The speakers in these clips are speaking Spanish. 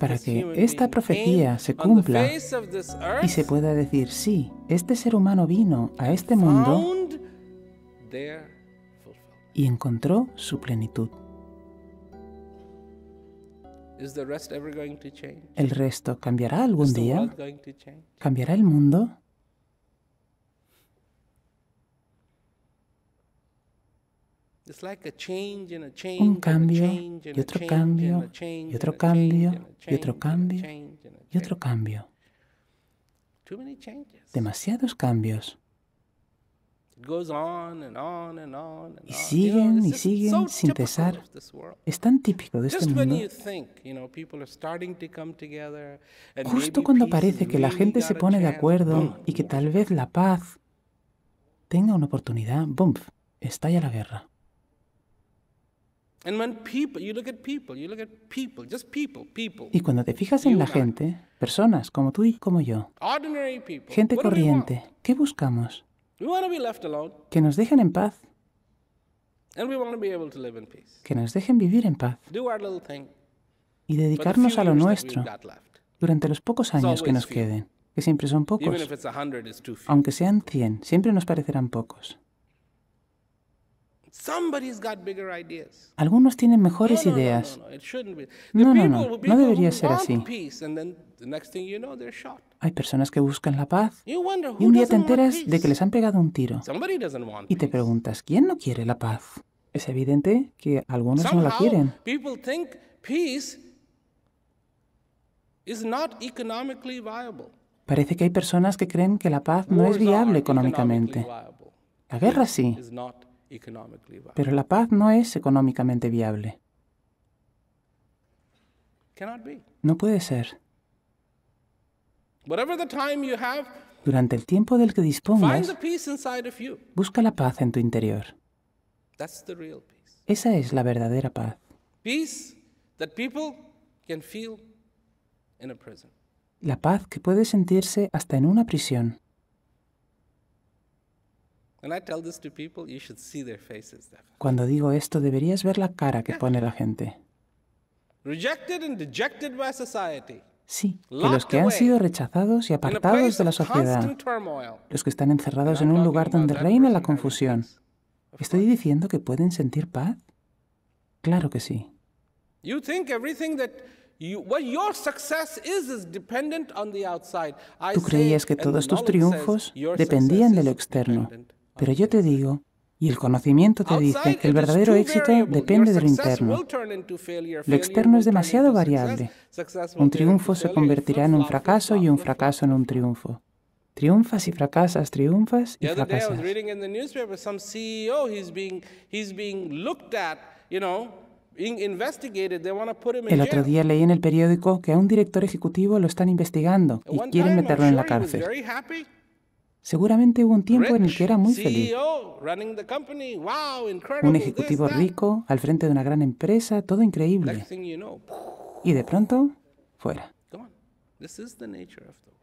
para que esta profecía se cumpla y se pueda decir, sí, este ser humano vino a este mundo y encontró su plenitud. ¿El resto cambiará algún día? ¿Cambiará el mundo? Un cambio y otro cambio y otro cambio y otro cambio y otro cambio. Demasiados cambios. Y siguen y siguen sin cesar. Es tan típico de este mundo. Justo cuando parece que la gente se pone de acuerdo y que tal vez la paz tenga una oportunidad, ¡bumf! Estalla la guerra. Y cuando te fijas en la gente, personas como tú y como yo, gente corriente, ¿qué buscamos? Que nos dejen en paz. Que nos dejen vivir en paz. Y dedicarnos a lo nuestro durante los pocos años que nos queden, que siempre son pocos. Aunque sean cien, siempre nos parecerán pocos. Algunos tienen mejores ideas. No, no, no, no debería ser así. Hay personas que buscan la paz y un día te enteras de que les han pegado un tiro y te preguntas, ¿quién no quiere la paz? Es evidente que algunos no la quieren. Parece que hay personas que creen que la paz no es viable económicamente. La guerra sí. Pero la paz no es económicamente viable. No puede ser. Durante el tiempo del que dispongas, busca la paz en tu interior. Esa es la verdadera paz. La paz que puede sentirse hasta en una prisión. Cuando digo esto, deberías ver la cara que pone la gente. Sí, que los que han sido rechazados y apartados de la sociedad, los que están encerrados en un lugar donde reina la confusión, ¿estoy diciendo que pueden sentir paz? Claro que sí. Tú creías que todos tus triunfos dependían de lo externo, pero yo te digo, y el conocimiento te dice que el verdadero éxito depende de lo interno. Lo externo es demasiado variable. Un triunfo se convertirá en un fracaso y un fracaso en un triunfo. Triunfas y fracasas, triunfas y fracasas. E el otro día leí en el periódico que a un director ejecutivo lo están investigando y quieren meterlo en la cárcel. Seguramente hubo un tiempo en el que era muy feliz. E un ejecutivo rico al frente de una gran empresa, todo increíble. Y de pronto, fuera.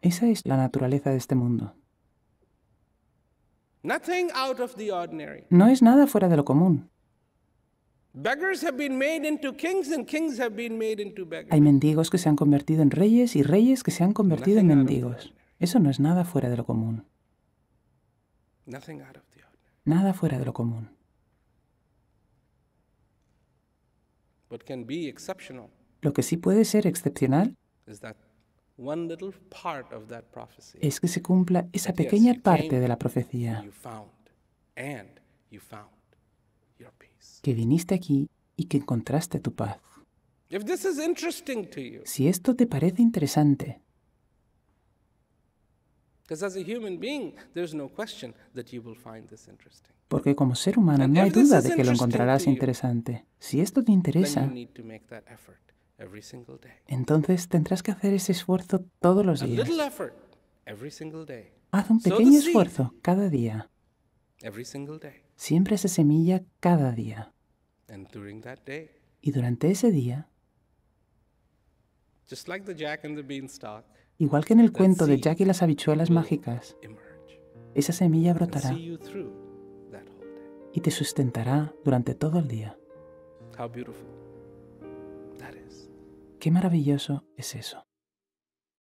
Esa es la naturaleza de este mundo. No es nada fuera de lo común. Hay mendigos que se han convertido en reyes y reyes que se han convertido en mendigos. Eso no es nada fuera de lo común. Nada fuera de lo común. Lo que sí puede ser excepcional es que se cumpla esa pequeña parte de la profecía. Que viniste aquí y que encontraste tu paz. Si esto te parece interesante, porque como ser humano no hay duda de que lo encontrarás interesante. Si esto te interesa, entonces tendrás que hacer ese esfuerzo todos los días. Haz un pequeño esfuerzo cada día. Siempre se semilla cada día. Y durante ese día, jack Igual que en el cuento de Jack y las habichuelas mágicas, esa semilla brotará y te sustentará durante todo el día. Qué maravilloso es eso.